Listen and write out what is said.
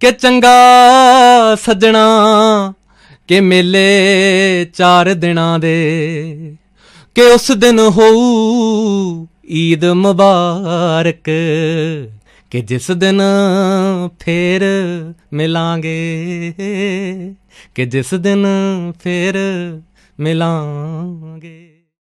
ਕਿ ਚੰਗਾ ਸੱਜਣਾ ਕਿ ਮੇਲੇ ਚਾਰ ਦਿਨਾਂ ਦੇ ਕਿ ਉਸ ਦਿਨ ਹੋ ਈਦ ਮੁਬਾਰਕ ਕਿ ਜਿਸ ਦਿਨ ਫੇਰ ਮਿਲਾਂਗੇ ਕਿ ਜਿਸ ਦਿਨ ਫੇਰ ਮਿਲਾਂਗੇ